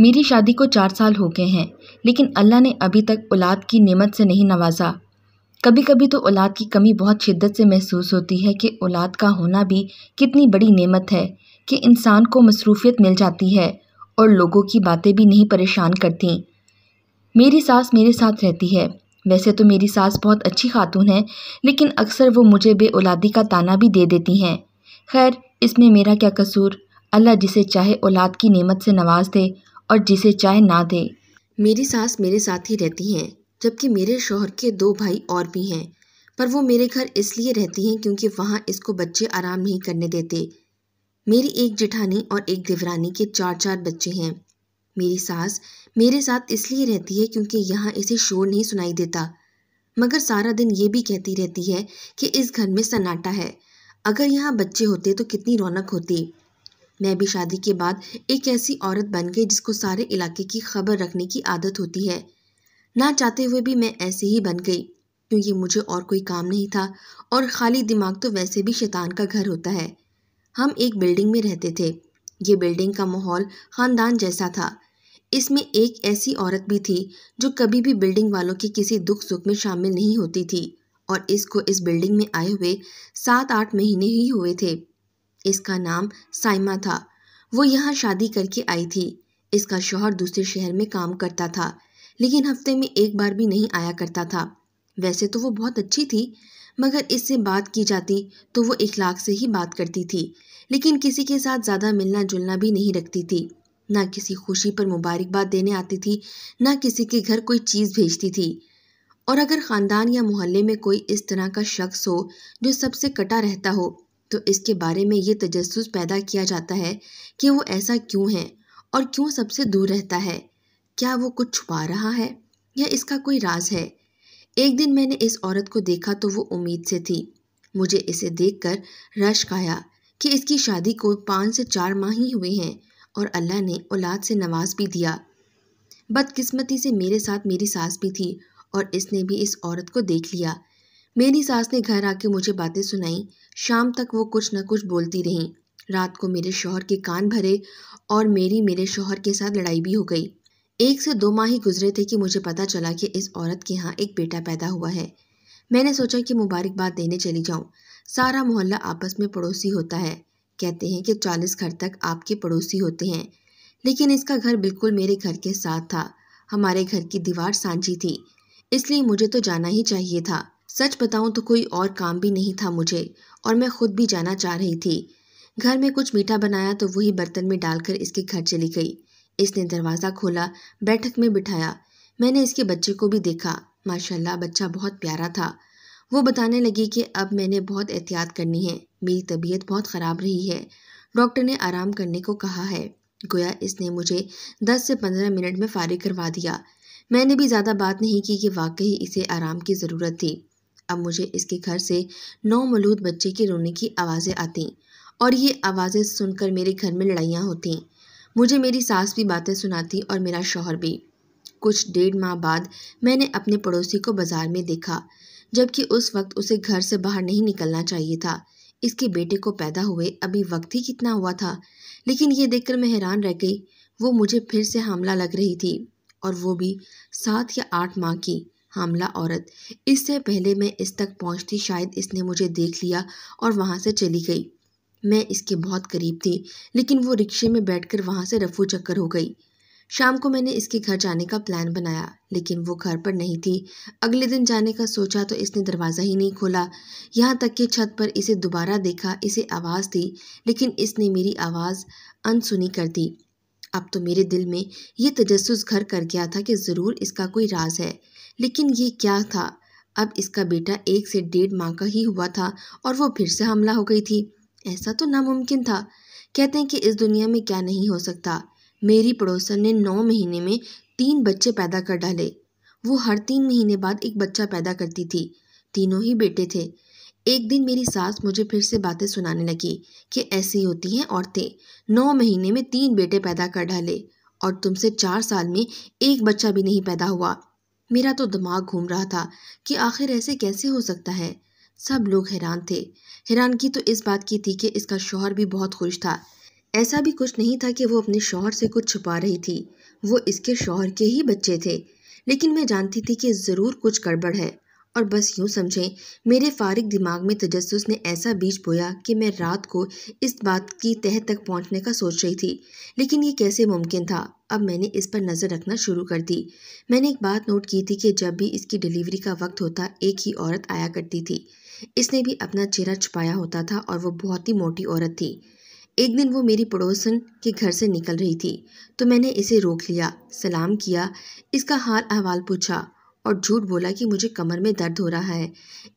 मेरी शादी को चार साल हो गए हैं लेकिन अल्लाह ने अभी तक औलाद की नेमत से नहीं नवाजा कभी कभी तो औलाद की कमी बहुत शिद्दत से महसूस होती है कि औलाद का होना भी कितनी बड़ी नेमत है कि इंसान को मसरूफियत मिल जाती है और लोगों की बातें भी नहीं परेशान करती मेरी सास मेरे साथ रहती है वैसे तो मेरी सास बहुत अच्छी खातून है लेकिन अक्सर वो मुझे बे औलादी का ताना भी दे देती हैं खैर इसमें मेरा क्या कसूर अल्लाह जिसे चाहे औलाद की नेमत से नवाज दे और जिसे चाहे ना दे मेरी सास मेरे साथ ही रहती हैं जबकि मेरे शोहर के दो भाई और भी हैं पर वो मेरे घर इसलिए रहती हैं क्योंकि वहाँ इसको बच्चे आराम नहीं करने देते मेरी एक जिठानी और एक देवरानी के चार चार बच्चे हैं मेरी सास मेरे साथ इसलिए रहती है क्योंकि यहाँ इसे शोर नहीं सुनाई देता मगर सारा दिन ये भी कहती रहती है कि इस घर में सन्नाटा है अगर यहाँ बच्चे होते तो कितनी रौनक होती मैं भी शादी के बाद एक ऐसी औरत बन गई जिसको सारे इलाके की खबर रखने की आदत होती है ना चाहते हुए भी मैं ऐसे ही बन गई क्योंकि मुझे और कोई काम नहीं था और खाली दिमाग तो वैसे भी शैतान का घर होता है हम एक बिल्डिंग में रहते थे ये बिल्डिंग का माहौल ख़ानदान जैसा था इसमें एक ऐसी औरत भी थी जो कभी भी बिल्डिंग वालों के किसी दुख सुख में शामिल नहीं होती थी और इसको इस बिल्डिंग में आए हुए सात आठ महीने ही हुए थे इसका नाम साइमा था वो यहाँ शादी करके आई थी इसका शोहर दूसरे शहर में काम करता था लेकिन हफ्ते में एक बार भी नहीं आया करता था वैसे तो वो बहुत अच्छी थी मगर इससे बात की जाती तो वो इखलाक से ही बात करती थी लेकिन किसी के साथ ज़्यादा मिलना जुलना भी नहीं रखती थी ना किसी खुशी पर मुबारकबाद देने आती थी ना किसी के घर कोई चीज़ भेजती थी और अगर ख़ानदान या मोहल्ले में कोई इस तरह का शख्स हो जो सबसे कटा रहता हो तो इसके बारे में ये तजस पैदा किया जाता है कि वो ऐसा क्यों है और क्यों सबसे दूर रहता है क्या वो कुछ छुपा रहा है या इसका कोई राज है एक दिन मैंने इस औरत को देखा तो वो उम्मीद से थी मुझे इसे देखकर रश आया कि इसकी शादी को पाँच से चार माह ही हुए हैं और अल्लाह ने औलाद से नवाज भी दिया बदकिस्मती से मेरे साथ मेरी सास भी थी और इसने भी इस औरत को देख लिया मेरी सास ने घर आके मुझे बातें सुनाई शाम तक वो कुछ न कुछ बोलती रहीं रात को मेरे शोहर के कान भरे और मेरी मेरे शोहर के साथ लड़ाई भी हो गई एक से दो माह ही गुजरे थे कि मुझे पता चला कि इस औरत के यहाँ एक बेटा पैदा हुआ है मैंने सोचा कि मुबारकबाद देने चली जाऊँ सारा मोहल्ला आपस में पड़ोसी होता है कहते हैं कि चालीस घर तक आपके पड़ोसी होते हैं लेकिन इसका घर बिल्कुल मेरे घर के साथ था हमारे घर की दीवार सांझी थी इसलिए मुझे तो जाना ही चाहिए था सच बताऊं तो कोई और काम भी नहीं था मुझे और मैं खुद भी जाना चाह रही थी घर में कुछ मीठा बनाया तो वही बर्तन में डालकर इसके घर चली गई इसने दरवाज़ा खोला बैठक में बिठाया मैंने इसके बच्चे को भी देखा माशाल्लाह बच्चा बहुत प्यारा था वो बताने लगी कि अब मैंने बहुत एहतियात करनी है मेरी तबीयत बहुत ख़राब रही है डॉक्टर ने आराम करने को कहा है गोया इसने मुझे दस से पंद्रह मिनट में फारिग करवा दिया मैंने भी ज़्यादा बात नहीं की कि वाकई इसे आराम की ज़रूरत थी अब मुझे इसके घर से नौ मलूद बच्चे के रोने की आवाज़ें आती और ये आवाज़ें सुनकर मेरे घर में लड़ाइयाँ होती मुझे मेरी सास भी बातें सुनाती और मेरा शौहर भी कुछ डेढ़ माह बाद मैंने अपने पड़ोसी को बाज़ार में देखा जबकि उस वक्त उसे घर से बाहर नहीं निकलना चाहिए था इसके बेटे को पैदा हुए अभी वक्त ही कितना हुआ था लेकिन ये देखकर मैं हैरान रह गई वो मुझे फिर से हमला लग रही थी और वो भी सात या आठ माह की हामला औरत इससे पहले मैं इस तक पहुंचती शायद इसने मुझे देख लिया और वहां से चली गई मैं इसके बहुत करीब थी लेकिन वो रिक्शे में बैठकर वहाँ से रफू चक्कर हो गई शाम को मैंने इसके घर जाने का प्लान बनाया लेकिन वो घर पर नहीं थी अगले दिन जाने का सोचा तो इसने दरवाज़ा ही नहीं खोला यहाँ तक कि छत पर इसे दोबारा देखा इसे आवाज़ दी लेकिन इसने मेरी आवाज़ अनसुनी कर दी अब तो मेरे दिल में ये तजस घर कर गया था कि ज़रूर इसका कोई राज है लेकिन ये क्या था अब इसका बेटा एक से डेढ़ माह का ही हुआ था और वो फिर से हमला हो गई थी ऐसा तो नामुमकिन था कहते हैं कि इस दुनिया में क्या नहीं हो सकता मेरी पड़ोसन ने नौ महीने में तीन बच्चे पैदा कर डाले वो हर तीन महीने बाद एक बच्चा पैदा करती थी तीनों ही बेटे थे एक दिन मेरी सास मुझे फिर से बातें सुनाने लगी कि ऐसी होती हैं औरतें नौ महीने में तीन बेटे पैदा कर डाले और तुमसे चार साल में एक बच्चा भी नहीं पैदा हुआ मेरा तो दिमाग घूम रहा था कि आखिर ऐसे कैसे हो सकता है सब लोग हैरान थे हैरानगी तो इस बात की थी कि इसका शोहर भी बहुत खुश था ऐसा भी कुछ नहीं था कि वो अपने शोहर से कुछ छुपा रही थी वो इसके शोहर के ही बच्चे थे लेकिन मैं जानती थी कि ज़रूर कुछ गड़बड़ है और बस यूँ समझें मेरे फारिग दिमाग में तजस ने ऐसा बीज बोया कि मैं रात को इस बात की तह तक पहुंचने का सोच रही थी लेकिन ये कैसे मुमकिन था अब मैंने इस पर नज़र रखना शुरू कर दी मैंने एक बात नोट की थी कि जब भी इसकी डिलीवरी का वक्त होता एक ही औरत आया करती थी इसने भी अपना चेहरा छुपाया होता था और वो बहुत ही मोटी औरत थी एक दिन वो मेरी पड़ोसन के घर से निकल रही थी तो मैंने इसे रोक लिया सलाम किया इसका हाल अहवाल पूछा और झूठ बोला कि मुझे कमर में दर्द हो रहा है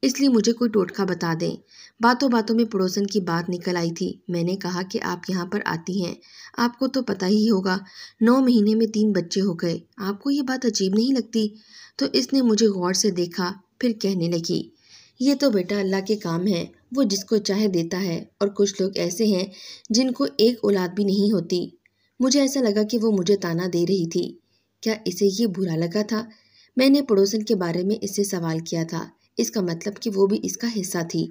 इसलिए मुझे कोई टोटका बता दें बातों बातों में पड़ोसन की बात निकल आई थी मैंने कहा कि आप यहाँ पर आती हैं आपको तो पता ही होगा नौ महीने में तीन बच्चे हो गए आपको ये बात अजीब नहीं लगती तो इसने मुझे गौर से देखा फिर कहने लगी ये तो बेटा अल्लाह के काम है वो जिसको चाहे देता है और कुछ लोग ऐसे हैं जिनको एक औलाद भी नहीं होती मुझे ऐसा लगा कि वो मुझे ताना दे रही थी क्या इसे ये बुरा लगा था मैंने पड़ोसन के बारे में इससे सवाल किया था इसका मतलब कि वो भी इसका हिस्सा थी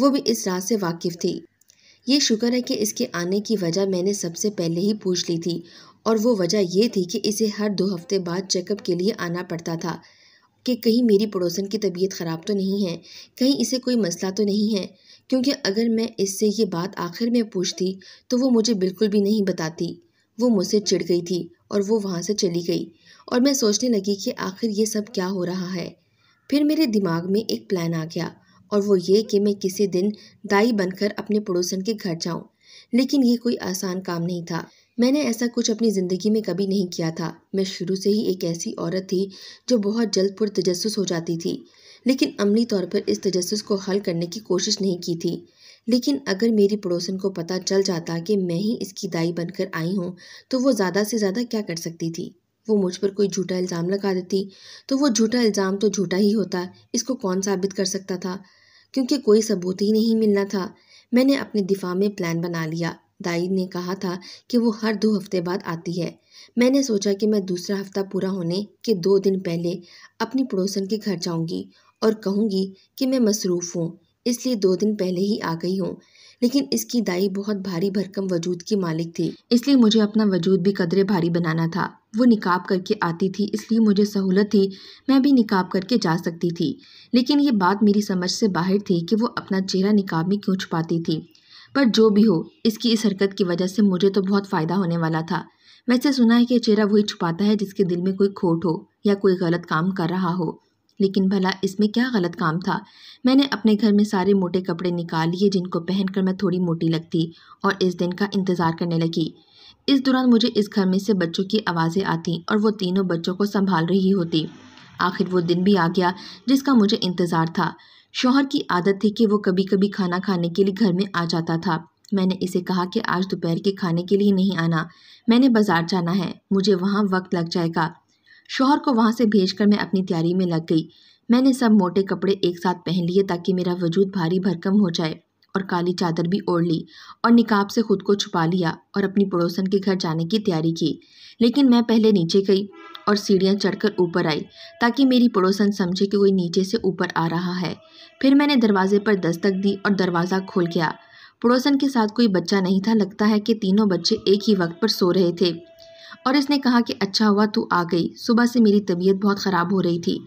वो भी इस रात से वाकिफ थी ये शुक्र है कि इसके आने की वजह मैंने सबसे पहले ही पूछ ली थी और वो वजह ये थी कि इसे हर दो हफ्ते बाद चेकअप के लिए आना पड़ता था कि कहीं मेरी पड़ोसन की तबीयत ख़राब तो नहीं है कहीं इसे कोई मसला तो नहीं है क्योंकि अगर मैं इससे ये बात आखिर में पूछती तो वो मुझे बिल्कुल भी नहीं बताती वो मुझसे चिढ़ गई थी और वो वहाँ से चली गई और मैं सोचने लगी कि आखिर ये सब क्या हो रहा है फिर मेरे दिमाग में एक प्लान आ गया और वो ये कि मैं किसी दिन दाई बनकर अपने पड़ोसन के घर जाऊं लेकिन ये कोई आसान काम नहीं था मैंने ऐसा कुछ अपनी ज़िंदगी में कभी नहीं किया था मैं शुरू से ही एक ऐसी औरत थी जो बहुत जल्द पुरतजस्स हो जाती थी लेकिन अमली तौर पर इस तजस्स को हल करने की कोशिश नहीं की थी लेकिन अगर मेरी पड़ोसन को पता चल जाता कि मैं ही इसकी दाई बनकर आई हूँ तो वो ज़्यादा से ज़्यादा क्या कर सकती थी वो मुझ पर कोई झूठा इल्ज़ाम लगा देती तो वो झूठा इल्ज़ाम तो झूठा ही होता इसको कौन साबित कर सकता था क्योंकि कोई सबूत ही नहीं मिलना था मैंने अपने दिफा में प्लान बना लिया दाई ने कहा था कि वो हर दो हफ्ते बाद आती है मैंने सोचा कि मैं दूसरा हफ्ता पूरा होने के दो दिन पहले अपनी पड़ोसन के घर जाऊंगी और कहूंगी कि मैं मसरूफ़ हूँ इसलिए दो दिन पहले ही आ गई हूँ लेकिन इसकी दाई बहुत भारी भरकम वजूद की मालिक थी इसलिए मुझे अपना वजूद भी कदरे भारी बनाना था वो निकाब करके आती थी इसलिए मुझे सहूलत थी मैं भी निकाब करके जा सकती थी लेकिन ये बात मेरी समझ से बाहर थी कि वो अपना चेहरा निकाब में क्यों छुपाती थी पर जो भी हो इसकी इस हरकत की वजह से मुझे तो बहुत फ़ायदा होने वाला था वैसे सुना है कि चेहरा वही छुपाता है जिसके दिल में कोई खोट हो या कोई गलत काम कर रहा हो लेकिन भला इसमें क्या गलत काम था मैंने अपने घर में सारे मोटे कपड़े निकाल लिए जिनको पहनकर मैं थोड़ी मोटी लगती और इस दिन का इंतज़ार करने लगी इस दौरान मुझे इस घर में से बच्चों की आवाज़ें आती और वो तीनों बच्चों को संभाल रही होती आखिर वो दिन भी आ गया जिसका मुझे इंतज़ार था शोहर की आदत थी कि वो कभी कभी खाना खाने के लिए घर में आ जाता था मैंने इसे कहा कि आज दोपहर के खाने के लिए नहीं आना मैंने बाज़ार जाना है मुझे वहाँ वक्त लग जाएगा शोहर को वहाँ से भेजकर मैं अपनी तैयारी में लग गई मैंने सब मोटे कपड़े एक साथ पहन लिए ताकि मेरा वजूद भारी भरकम हो जाए और काली चादर भी ओढ़ ली और निकाब से खुद को छुपा लिया और अपनी पड़ोसन के घर जाने की तैयारी की लेकिन मैं पहले नीचे गई और सीढ़ियाँ चढ़कर ऊपर आई ताकि मेरी पड़ोसन समझे कि कोई नीचे से ऊपर आ रहा है फिर मैंने दरवाजे पर दस्तक दी और दरवाज़ा खोल गया पड़ोसन के साथ कोई बच्चा नहीं था लगता है कि तीनों बच्चे एक ही वक्त पर सो रहे थे और इसने कहा कि अच्छा हुआ तू आ गई सुबह से मेरी तबीयत बहुत ख़राब हो रही थी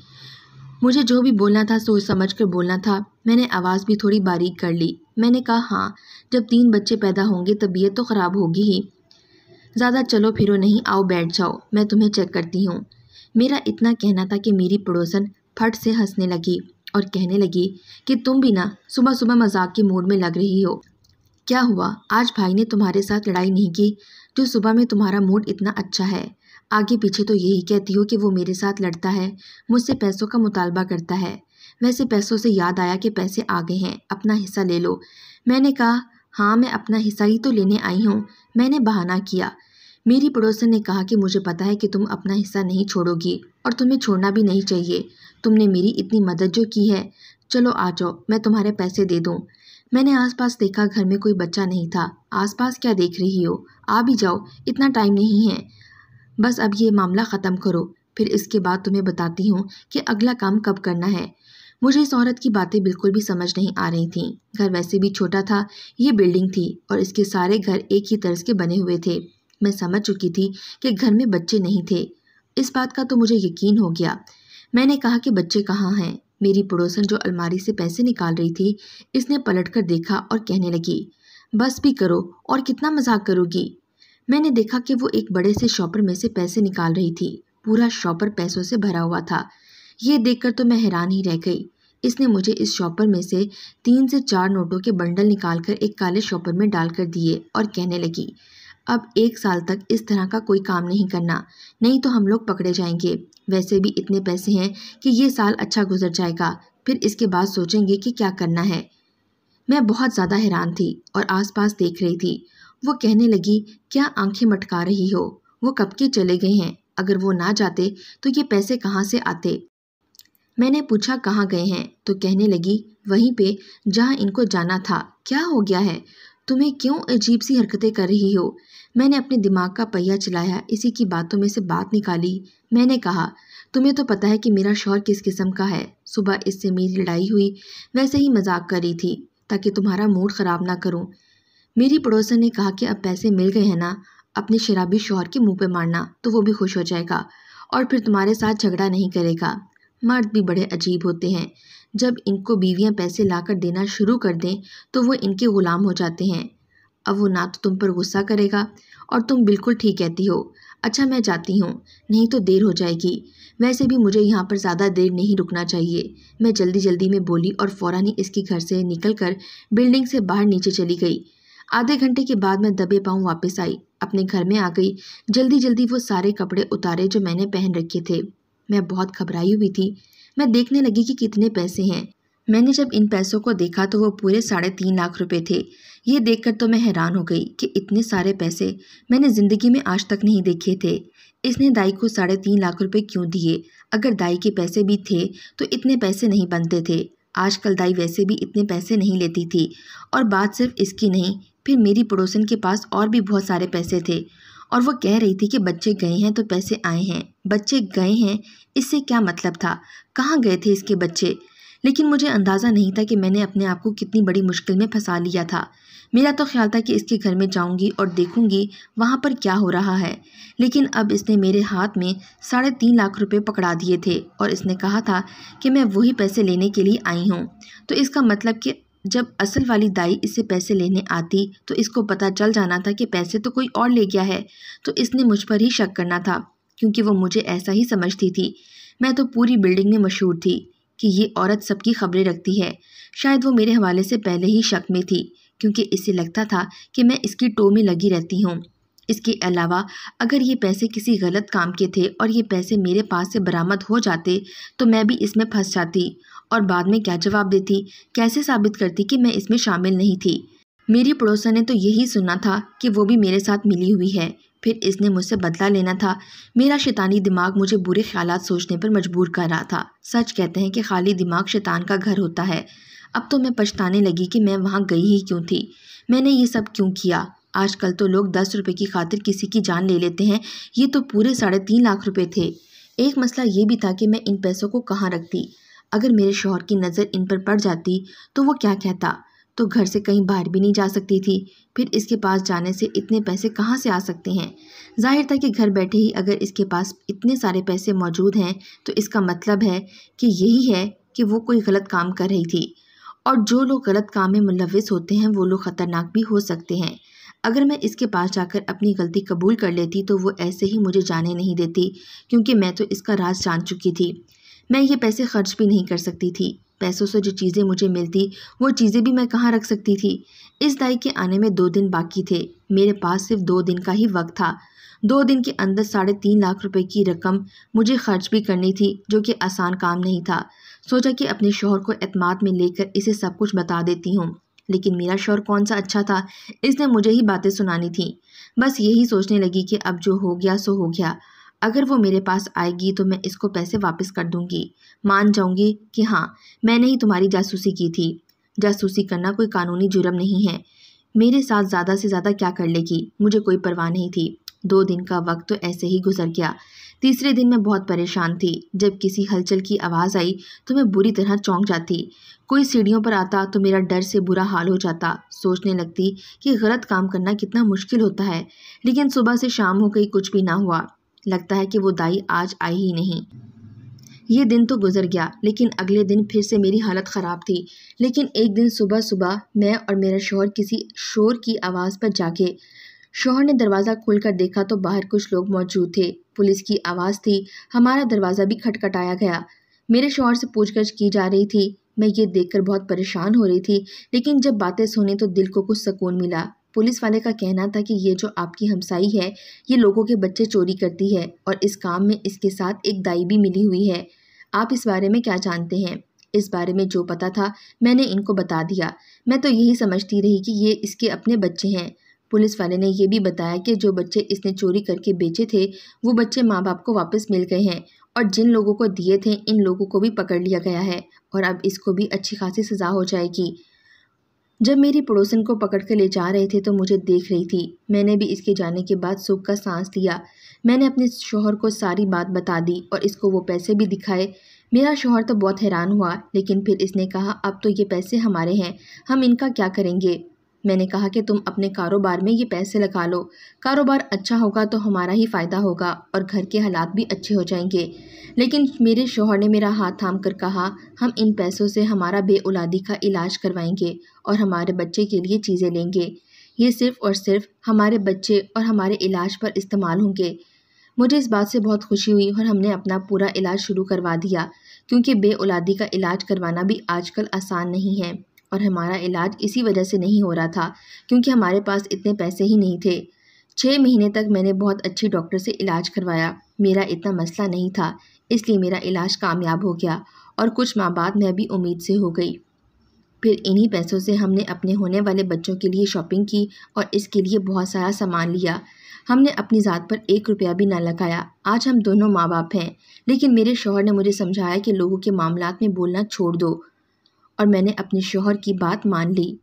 मुझे जो भी बोलना था सोच समझ कर बोलना था मैंने आवाज़ भी थोड़ी बारीक कर ली मैंने कहा हाँ जब तीन बच्चे पैदा होंगे तबीयत तो ख़राब होगी ही ज़्यादा चलो फिरो नहीं आओ बैठ जाओ मैं तुम्हें चेक करती हूँ मेरा इतना कहना था कि मेरी पड़ोसन फट से हंसने लगी और कहने लगी कि तुम भी ना सुबह सुबह मजाक के मूड में लग रही हो क्या हुआ आज भाई ने तुम्हारे साथ लड़ाई नहीं की जो तो सुबह में तुम्हारा मूड इतना अच्छा है आगे पीछे तो यही कहती हो कि वो मेरे साथ लड़ता है मुझसे पैसों का मुतालबा करता है वैसे पैसों से याद आया कि पैसे आ गए हैं अपना हिस्सा ले लो मैंने कहा हाँ मैं अपना हिस्सा ही तो लेने आई हूँ मैंने बहाना किया मेरी पड़ोसन ने कहा कि मुझे पता है कि तुम अपना हिस्सा नहीं छोड़ोगी और तुम्हें छोड़ना भी नहीं चाहिए तुमने मेरी इतनी मदद जो की है चलो आ जाओ मैं तुम्हारे पैसे दे दूँ मैंने आसपास देखा घर में कोई बच्चा नहीं था आसपास क्या देख रही हो आ भी जाओ इतना टाइम नहीं है बस अब ये मामला ख़त्म करो फिर इसके बाद तुम्हें बताती हूँ कि अगला काम कब करना है मुझे इस औरत की बातें बिल्कुल भी समझ नहीं आ रही थीं घर वैसे भी छोटा था ये बिल्डिंग थी और इसके सारे घर एक ही तर्ज के बने हुए थे मैं समझ चुकी थी कि घर में बच्चे नहीं थे इस बात का तो मुझे यकीन हो गया मैंने कहा कि बच्चे कहाँ हैं मेरी पड़ोसन जो अलमारी से पैसे निकाल रही थी इसने पलट कर देखा और कहने लगी बस भी करो और कितना मजाक करोगी मैंने देखा कि वो एक बड़े से शॉपर में से पैसे निकाल रही थी पूरा शॉपर पैसों से भरा हुआ था ये देखकर तो मैं हैरान ही रह गई इसने मुझे इस शॉपर में से तीन से चार नोटों के बंडल निकालकर एक काले शॉपर में डालकर दिए और कहने लगी अब एक साल तक इस तरह का कोई काम नहीं करना नहीं तो हम लोग पकड़े जाएंगे वैसे भी इतने पैसे हैं कि ये साल अच्छा गुजर जाएगा फिर इसके बाद सोचेंगे कि क्या करना है मैं बहुत ज़्यादा हैरान थी और आसपास देख रही थी वो कहने लगी क्या आंखें मटका रही हो वो कब के चले गए हैं अगर वो ना जाते तो ये पैसे कहाँ से आते मैंने पूछा कहाँ गए हैं तो कहने लगी वहीं पे जहाँ इनको जाना था क्या हो गया है तुम्हें क्यों अजीब सी हरकतें कर रही हो मैंने अपने दिमाग का पहिया चलाया इसी की बातों में से बात निकाली मैंने कहा तुम्हें तो पता है कि मेरा शौहर किस किस्म का है सुबह इससे मेरी लड़ाई हुई वैसे ही मजाक कर रही थी ताकि तुम्हारा मूड ख़राब ना करूं मेरी पड़ोसन ने कहा कि अब पैसे मिल गए हैं ना अपने शराबी शौहर के मुंह पे मारना तो वो भी खुश हो जाएगा और फिर तुम्हारे साथ झगड़ा नहीं करेगा मर्द भी बड़े अजीब होते हैं जब इनको बीवियां पैसे लाकर देना शुरू कर दें तो वो इनके ग़ुलाम हो जाते हैं अब वो ना तो तुम पर गुस्सा करेगा और तुम बिल्कुल ठीक कहती हो अच्छा मैं जाती हूँ नहीं तो देर हो जाएगी वैसे भी मुझे यहाँ पर ज़्यादा देर नहीं रुकना चाहिए मैं जल्दी जल्दी में बोली और फ़ौर ही इसके घर से निकल कर बिल्डिंग से बाहर नीचे चली गई आधे घंटे के बाद मैं दबे पाऊँ वापस आई अपने घर में आ गई जल्दी जल्दी वो सारे कपड़े उतारे जो मैंने पहन रखे थे मैं बहुत घबराई हुई थी मैं देखने लगी कि कितने पैसे हैं मैंने जब इन पैसों को देखा तो वो पूरे साढ़े तीन लाख रुपए थे ये देखकर तो मैं हैरान हो गई कि इतने सारे पैसे मैंने ज़िंदगी में आज तक नहीं देखे थे इसने दाई को साढ़े तीन लाख रुपए क्यों दिए अगर दाई के पैसे भी थे तो इतने पैसे नहीं बनते थे आजकल दाई वैसे भी इतने पैसे नहीं लेती थी और बात सिर्फ इसकी नहीं फिर मेरी पड़ोसन के पास और भी बहुत सारे पैसे थे और वो कह रही थी कि बच्चे गए हैं तो पैसे आए हैं बच्चे गए हैं इससे क्या मतलब था कहाँ गए थे इसके बच्चे लेकिन मुझे अंदाज़ा नहीं था कि मैंने अपने आप को कितनी बड़ी मुश्किल में फंसा लिया था मेरा तो ख्याल था कि इसके घर में जाऊंगी और देखूंगी वहाँ पर क्या हो रहा है लेकिन अब इसने मेरे हाथ में साढ़े तीन लाख रुपए पकड़ा दिए थे और इसने कहा था कि मैं वही पैसे लेने के लिए आई हूँ तो इसका मतलब कि जब असल वाली दाई इससे पैसे लेने आती तो इसको पता चल जाना था कि पैसे तो कोई और ले गया है तो इसने मुझ पर ही शक करना था क्योंकि वो मुझे ऐसा ही समझती थी मैं तो पूरी बिल्डिंग में मशहूर थी कि ये औरत सबकी खबरें रखती है शायद वो मेरे हवाले से पहले ही शक में थी क्योंकि इसे लगता था कि मैं इसकी टो में लगी रहती हूँ इसके अलावा अगर ये पैसे किसी गलत काम के थे और ये पैसे मेरे पास से बरामद हो जाते तो मैं भी इसमें फंस जाती और बाद में क्या जवाब देती कैसे साबित करती कि मैं इसमें शामिल नहीं थी मेरी पड़ोसन ने तो यही सुना था कि वो भी मेरे साथ मिली हुई है फिर इसने मुझसे बदला लेना था मेरा शैतानी दिमाग मुझे बुरे ख्याल सोचने पर मजबूर कर रहा था सच कहते हैं कि खाली दिमाग शैतान का घर होता है अब तो मैं पछताने लगी कि मैं वहाँ गई ही क्यों थी मैंने ये सब क्यों किया आजकल तो लोग दस रुपये की खातिर किसी की जान ले लेते हैं ये तो पूरे साढ़े तीन लाख रुपये थे एक मसला ये भी था कि मैं इन पैसों को कहाँ रखती अगर मेरे शोहर की नज़र इन पर पड़ जाती तो वो क्या कहता तो घर से कहीं बाहर भी नहीं जा सकती थी फिर इसके पास जाने से इतने पैसे कहाँ से आ सकते हैं जाहिर था कि घर बैठे ही अगर इसके पास इतने सारे पैसे मौजूद हैं तो इसका मतलब है कि यही है कि वो कोई गलत काम कर रही थी और जो लोग गलत काम में मुलविस होते हैं वो लोग ख़तरनाक भी हो सकते हैं अगर मैं इसके पास जाकर अपनी गलती कबूल कर लेती तो वो ऐसे ही मुझे जाने नहीं देती क्योंकि मैं तो इसका राज जान चुकी थी मैं ये पैसे खर्च भी नहीं कर सकती थी पैसों से जो चीज़ें मुझे मिलती वो चीज़ें भी मैं कहाँ रख सकती थी इस दाई के आने में दो दिन बाकी थे मेरे पास सिर्फ दो दिन का ही वक्त था दो दिन के अंदर साढ़े तीन लाख रुपए की रकम मुझे खर्च भी करनी थी जो कि आसान काम नहीं था सोचा कि अपने शोहर को अतमाद में लेकर इसे सब कुछ बता देती हूँ लेकिन मेरा शोर कौन सा अच्छा था इसने मुझे ही बातें सुनानी थी बस यही सोचने लगी कि अब जो हो गया सो हो गया अगर वो मेरे पास आएगी तो मैं इसको पैसे वापस कर दूंगी मान जाऊंगी कि हाँ मैंने ही तुम्हारी जासूसी की थी जासूसी करना कोई कानूनी जुर्म नहीं है मेरे साथ ज़्यादा से ज़्यादा क्या कर लेगी मुझे कोई परवाह नहीं थी दो दिन का वक्त तो ऐसे ही गुजर गया तीसरे दिन मैं बहुत परेशान थी जब किसी हलचल की आवाज़ आई तो मैं बुरी तरह चौंक जाती कोई सीढ़ियों पर आता तो मेरा डर से बुरा हाल हो जाता सोचने लगती कि गलत काम करना कितना मुश्किल होता है लेकिन सुबह से शाम हो गई कुछ भी ना हुआ लगता है कि वो दाई आज आई ही नहीं ये दिन तो गुजर गया लेकिन अगले दिन फिर से मेरी हालत ख़राब थी लेकिन एक दिन सुबह सुबह मैं और मेरा शोहर किसी शोर की आवाज़ पर जागे शोहर ने दरवाज़ा खोलकर देखा तो बाहर कुछ लोग मौजूद थे पुलिस की आवाज़ थी हमारा दरवाज़ा भी खटखटाया गया मेरे शोहर से गछ की जा रही थी मैं ये देखकर बहुत परेशान हो रही थी लेकिन जब बातें सुनी तो दिल को कुछ सुकून मिला पुलिस वाले का कहना था कि ये जो आपकी हमसाई है ये लोगों के बच्चे चोरी करती है और इस काम में इसके साथ एक दाई भी मिली हुई है आप इस बारे में क्या जानते हैं इस बारे में जो पता था मैंने इनको बता दिया मैं तो यही समझती रही कि ये इसके अपने बच्चे हैं पुलिस वाले ने यह भी बताया कि जो बच्चे इसने चोरी करके बेचे थे वो बच्चे माँ बाप को वापस मिल गए हैं और जिन लोगों को दिए थे इन लोगों को भी पकड़ लिया गया है और अब इसको भी अच्छी खासी सज़ा हो जाएगी जब मेरी पड़ोसन को पकड़ कर ले जा रहे थे तो मुझे देख रही थी मैंने भी इसके जाने के बाद सुख का सांस लिया मैंने अपने शोहर को सारी बात बता दी और इसको वो पैसे भी दिखाए मेरा शोहर तो बहुत हैरान हुआ लेकिन फिर इसने कहा अब तो ये पैसे हमारे हैं हम इनका क्या करेंगे मैंने कहा कि तुम अपने कारोबार में ये पैसे लगा लो कारोबार अच्छा होगा तो हमारा ही फ़ायदा होगा और घर के हालात भी अच्छे हो जाएंगे लेकिन मेरे शोहर ने मेरा हाथ थाम कर कहा हम इन पैसों से हमारा बे का इलाज करवाएंगे और हमारे बच्चे के लिए चीज़ें लेंगे ये सिर्फ़ और सिर्फ हमारे बच्चे और हमारे इलाज पर इस्तेमाल होंगे मुझे इस बात से बहुत खुशी हुई और हमने अपना पूरा इलाज शुरू करवा दिया क्योंकि बेऔलादी का इलाज करवाना भी आजकल आसान नहीं है और हमारा इलाज इसी वजह से नहीं हो रहा था क्योंकि हमारे पास इतने पैसे ही नहीं थे छः महीने तक मैंने बहुत अच्छे डॉक्टर से इलाज करवाया मेरा इतना मसला नहीं था इसलिए मेरा इलाज कामयाब हो गया और कुछ माह बाद मैं भी उम्मीद से हो गई फिर इन्हीं पैसों से हमने अपने होने वाले बच्चों के लिए शॉपिंग की और इसके लिए बहुत सारा सामान लिया हमने अपनी ज़ात पर एक रुपया भी ना लगाया आज हम दोनों माँ बाप हैं लेकिन मेरे शोहर ने मुझे समझाया कि लोगों के मामलात में बोलना छोड़ दो और मैंने अपने शोहर की बात मान ली